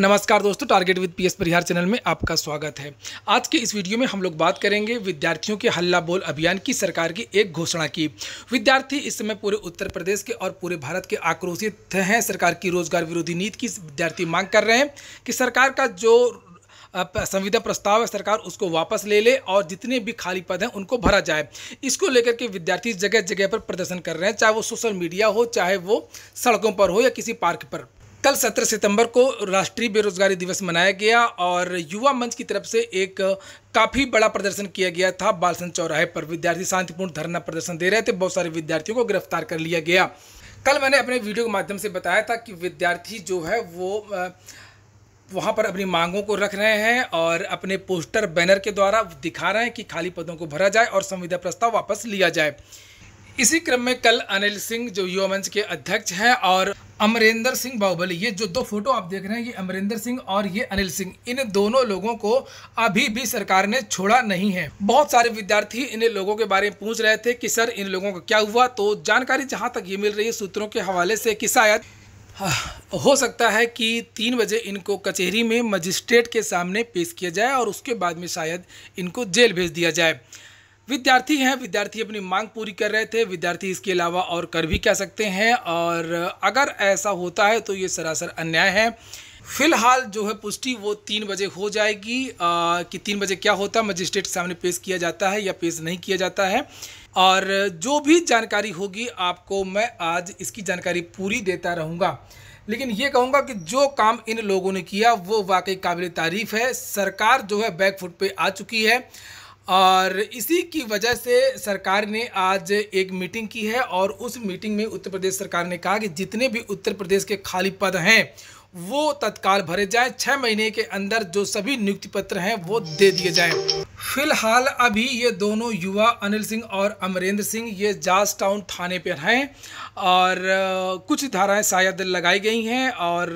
नमस्कार दोस्तों target with PS Parihar channel में आपका स्वागत है आज के इस वीडियो में हम लोग बात करेंगे विद्यार्थियों के हल्ला बोल अभियान की सरकार की एक घोषणा की विद्यार्थी इस समय पूरे उत्तर प्रदेश के और पूरे भारत के आक्रोशित हैं सरकार की रोजगार विरोधी नीति की विद्यार्थी मांग कर रहे हैं कि सरकार का जो संविधा प्रस्ताव है सरकार उसको वापस ले ले और जितने भी खाली पद हैं उनको भरा जाए इसको लेकर के विद्यार्थी जगह जगह पर प्रदर्शन कर रहे हैं चाहे वो सोशल मीडिया हो चाहे वो सड़कों पर हो या किसी पार्क पर कल 17 सितंबर को राष्ट्रीय बेरोजगारी दिवस मनाया गया और युवा मंच की तरफ से एक काफ़ी बड़ा प्रदर्शन किया गया था बालसन चौराहे पर विद्यार्थी शांतिपूर्ण धरना प्रदर्शन दे रहे थे बहुत सारे विद्यार्थियों को गिरफ्तार कर लिया गया कल मैंने अपने वीडियो के माध्यम से बताया था कि विद्यार्थी जो है वो वहाँ पर अपनी मांगों को रख रहे हैं और अपने पोस्टर बैनर के द्वारा दिखा रहे हैं कि खाली पदों को भरा जाए और संविदा प्रस्ताव वापस लिया जाए इसी क्रम में कल अनिल सिंह जो युवा मंच के अध्यक्ष हैं और अमरेंद्र सिंह बाहुबली ये जो दो फोटो आप देख रहे हैं ये अमरेंद्र सिंह और ये अनिल सिंह इन दोनों लोगों को अभी भी सरकार ने छोड़ा नहीं है बहुत सारे विद्यार्थी इन लोगों के बारे में पूछ रहे थे कि सर इन लोगों का क्या हुआ तो जानकारी जहाँ तक ये मिल रही है सूत्रों के हवाले से कि शायद हाँ, हो सकता है कि तीन बजे इनको कचहरी में मजिस्ट्रेट के सामने पेश किया जाए और उसके बाद में शायद इनको जेल भेज दिया जाए विद्यार्थी हैं विद्यार्थी अपनी मांग पूरी कर रहे थे विद्यार्थी इसके अलावा और कर भी कह सकते हैं और अगर ऐसा होता है तो ये सरासर अन्याय है फिलहाल जो है पुष्टि वो तीन बजे हो जाएगी आ, कि तीन बजे क्या होता है मजिस्ट्रेट के सामने पेश किया जाता है या पेश नहीं किया जाता है और जो भी जानकारी होगी आपको मैं आज इसकी जानकारी पूरी देता रहूँगा लेकिन ये कहूँगा कि जो काम इन लोगों ने किया वो वाकई काबिल तारीफ़ है सरकार जो है बैकफुट पे आ चुकी है और इसी की वजह से सरकार ने आज एक मीटिंग की है और उस मीटिंग में उत्तर प्रदेश सरकार ने कहा कि जितने भी उत्तर प्रदेश के खाली पद हैं वो तत्काल भरे जाएं छः महीने के अंदर जो सभी नियुक्ति पत्र हैं वो दे दिए जाएं फिलहाल अभी ये दोनों युवा अनिल सिंह और अमरेंद्र सिंह ये जाज टाउन थाने पर हैं और कुछ धाराएं शायद लगाई गई हैं और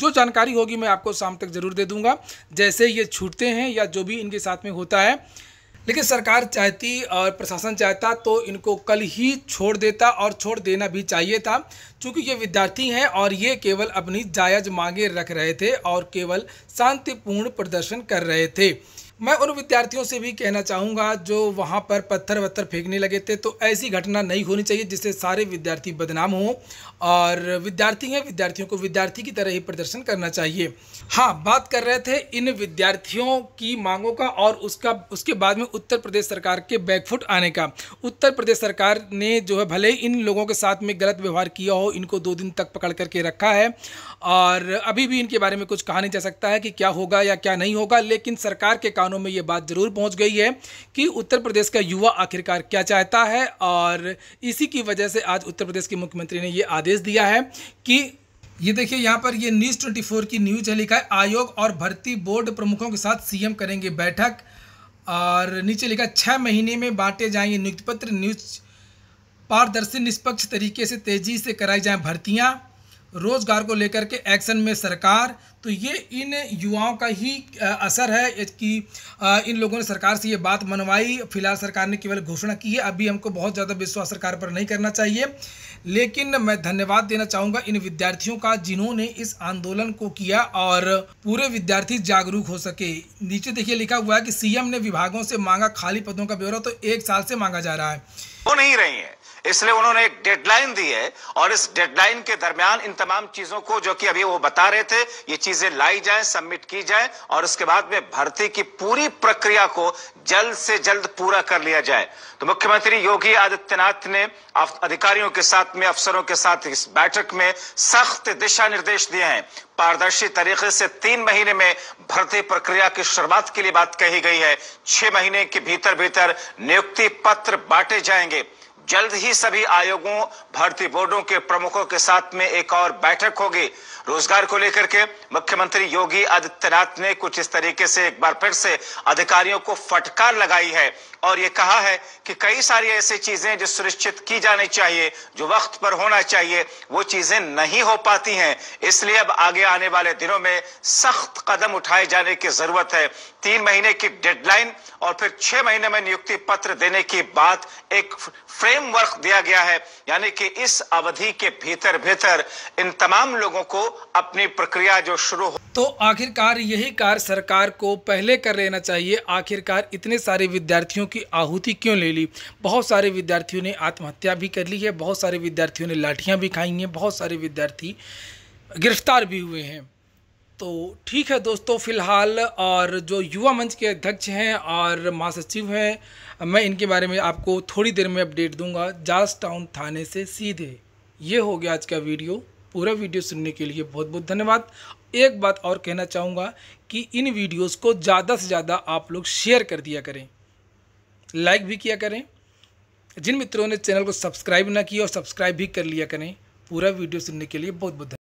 जो जानकारी होगी मैं आपको शाम तक ज़रूर दे दूंगा जैसे ये छूटते हैं या जो भी इनके साथ में होता है लेकिन सरकार चाहती और प्रशासन चाहता तो इनको कल ही छोड़ देता और छोड़ देना भी चाहिए था क्योंकि ये विद्यार्थी हैं और ये केवल अपनी जायज़ मांगे रख रहे थे और केवल शांतिपूर्ण प्रदर्शन कर रहे थे मैं उन विद्यार्थियों से भी कहना चाहूँगा जो वहाँ पर पत्थर वत्थर फेंकने लगे थे तो ऐसी घटना नहीं होनी चाहिए जिससे सारे विद्यार्थी बदनाम हों और विद्यार्थी हैं विद्यार्थियों को विद्यार्थी की तरह ही प्रदर्शन करना चाहिए हाँ बात कर रहे थे इन विद्यार्थियों की मांगों का और उसका उसके बाद में उत्तर प्रदेश सरकार के बैकफुट आने का उत्तर प्रदेश सरकार ने जो है भले ही इन लोगों के साथ में गलत व्यवहार किया हो इनको दो दिन तक पकड़ करके रखा है और अभी भी इनके बारे में कुछ कहा नहीं जा सकता है कि क्या होगा या क्या नहीं होगा लेकिन सरकार के कानून कानों में ये बात ज़रूर पहुंच गई है कि उत्तर प्रदेश का युवा आखिरकार क्या चाहता है और इसी की वजह से आज उत्तर प्रदेश के मुख्यमंत्री ने ये आदेश दिया है कि ये देखिए यहाँ पर ये न्यूज़ ट्वेंटी की न्यूज है लिखा है आयोग और भर्ती बोर्ड प्रमुखों के साथ सीएम करेंगे बैठक और नीचे लिखा छः महीने में बांटे जाएंगे नियुक्ति पत्र न्यूज पारदर्शी निष्पक्ष तरीके से तेज़ी से कराई जाएं भर्तियां रोजगार को लेकर के एक्शन में सरकार तो ये इन युवाओं का ही असर है कि इन लोगों ने सरकार से ये बात मनवाई फिलहाल सरकार ने केवल घोषणा की है अभी हमको बहुत ज़्यादा विश्वास सरकार पर नहीं करना चाहिए लेकिन मैं धन्यवाद देना चाहूँगा इन विद्यार्थियों का जिन्होंने इस आंदोलन को किया और पूरे विद्यार्थी जागरूक हो सके नीचे देखिए लिखा हुआ है कि सीएम ने विभागों से मांगा खाली पदों का ब्यौरा तो एक साल से मांगा जा रहा है वो नहीं रही है इसलिए उन्होंने एक डेडलाइन दी है और इस डेडलाइन के दरमियान इन तमाम चीजों को जो कि अभी वो बता रहे थे ये चीजें लाई जाए सबमिट की जाए और उसके बाद में भर्ती की पूरी प्रक्रिया को जल्द से जल्द पूरा कर लिया जाए तो मुख्यमंत्री योगी आदित्यनाथ ने अधिकारियों के साथ में अफसरों के साथ इस बैठक में सख्त दिशा निर्देश दिए हैं पारदर्शी तरीके से तीन महीने में भर्ती प्रक्रिया की शुरुआत के लिए बात कही गई है छह महीने के भीतर भीतर नियुक्ति पत्र बांटे जाएंगे जल्द ही सभी आयोगों भर्ती बोर्डों के प्रमुखों के साथ में एक और बैठक होगी रोजगार को लेकर के मुख्यमंत्री योगी आदित्यनाथ ने कुछ इस तरीके से एक बार फिर से अधिकारियों को फटकार लगाई है और ये कहा है कि कई सारी ऐसी चीजें जो सुनिश्चित की जानी चाहिए जो वक्त पर होना चाहिए वो चीजें नहीं हो पाती हैं इसलिए अब आगे आने वाले दिनों में सख्त कदम उठाए जाने की जरूरत है तीन महीने की डेडलाइन और फिर छह महीने में नियुक्ति पत्र देने की बात एक फ्रेमवर्क दिया गया है यानी कि इस अवधि के भीतर भीतर इन तमाम लोगों को अपनी प्रक्रिया जो शुरू हो तो आखिरकार यही कार्य सरकार को पहले कर लेना चाहिए आखिरकार इतने सारे विद्यार्थियों की आहुति क्यों ले ली बहुत सारे विद्यार्थियों ने आत्महत्या भी कर ली है बहुत सारे विद्यार्थियों ने लाठियां भी खाई हैं बहुत सारे विद्यार्थी गिरफ्तार भी हुए हैं तो ठीक है दोस्तों फ़िलहाल और जो युवा मंच के अध्यक्ष हैं और महासचिव हैं मैं इनके बारे में आपको थोड़ी देर में अपडेट दूंगा जास टाउन थाने से सीधे ये हो गया आज का वीडियो पूरा वीडियो सुनने के लिए बहुत बहुत धन्यवाद एक बात और कहना चाहूँगा कि इन वीडियोस को ज़्यादा से ज़्यादा आप लोग शेयर कर दिया करें लाइक भी किया करें जिन मित्रों ने चैनल को सब्सक्राइब ना किया और सब्सक्राइब भी कर लिया करें पूरा वीडियो सुनने के लिए बहुत बहुत